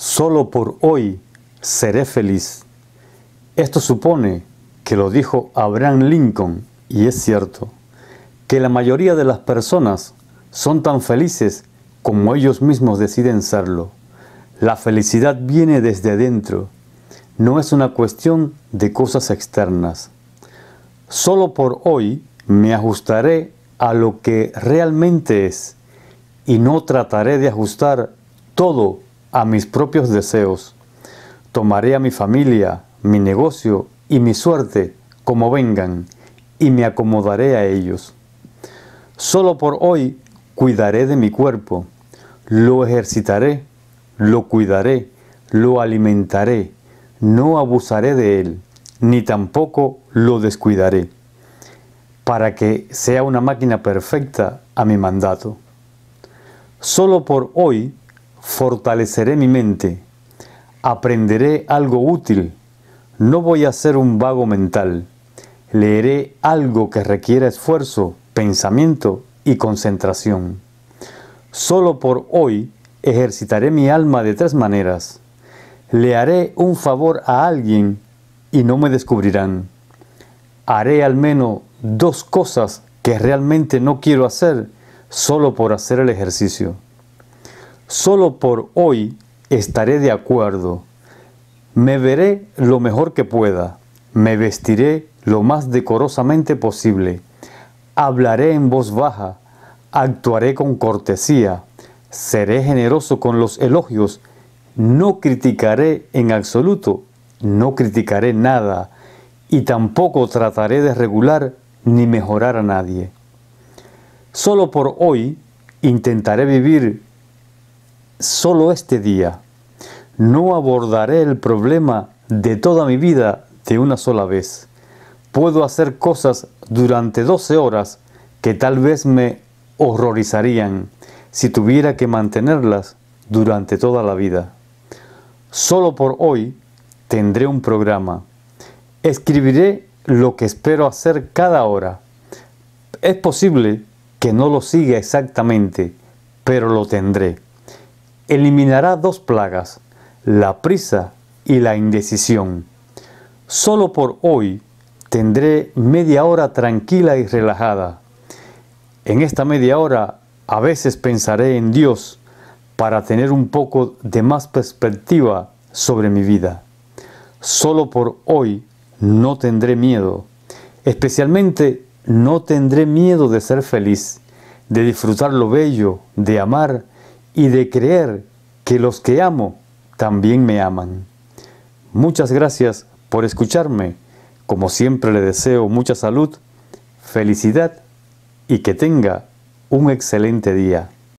solo por hoy seré feliz. Esto supone que lo dijo Abraham Lincoln, y es cierto, que la mayoría de las personas son tan felices como ellos mismos deciden serlo. La felicidad viene desde adentro, no es una cuestión de cosas externas. Solo por hoy me ajustaré a lo que realmente es y no trataré de ajustar todo a mis propios deseos. Tomaré a mi familia, mi negocio y mi suerte como vengan, y me acomodaré a ellos. Solo por hoy cuidaré de mi cuerpo, lo ejercitaré, lo cuidaré, lo alimentaré, no abusaré de él, ni tampoco lo descuidaré, para que sea una máquina perfecta a mi mandato. Solo por hoy fortaleceré mi mente, aprenderé algo útil, no voy a ser un vago mental, leeré algo que requiera esfuerzo, pensamiento y concentración. Solo por hoy ejercitaré mi alma de tres maneras. Le haré un favor a alguien y no me descubrirán. Haré al menos dos cosas que realmente no quiero hacer solo por hacer el ejercicio. Solo por hoy estaré de acuerdo. Me veré lo mejor que pueda. Me vestiré lo más decorosamente posible. Hablaré en voz baja. Actuaré con cortesía. Seré generoso con los elogios. No criticaré en absoluto. No criticaré nada. Y tampoco trataré de regular ni mejorar a nadie. Solo por hoy intentaré vivir solo este día. No abordaré el problema de toda mi vida de una sola vez. Puedo hacer cosas durante 12 horas que tal vez me horrorizarían si tuviera que mantenerlas durante toda la vida. Solo por hoy tendré un programa. Escribiré lo que espero hacer cada hora. Es posible que no lo siga exactamente, pero lo tendré eliminará dos plagas, la prisa y la indecisión. Solo por hoy tendré media hora tranquila y relajada. En esta media hora a veces pensaré en Dios para tener un poco de más perspectiva sobre mi vida. Solo por hoy no tendré miedo. Especialmente no tendré miedo de ser feliz, de disfrutar lo bello, de amar y de creer que los que amo también me aman. Muchas gracias por escucharme. Como siempre le deseo mucha salud, felicidad y que tenga un excelente día.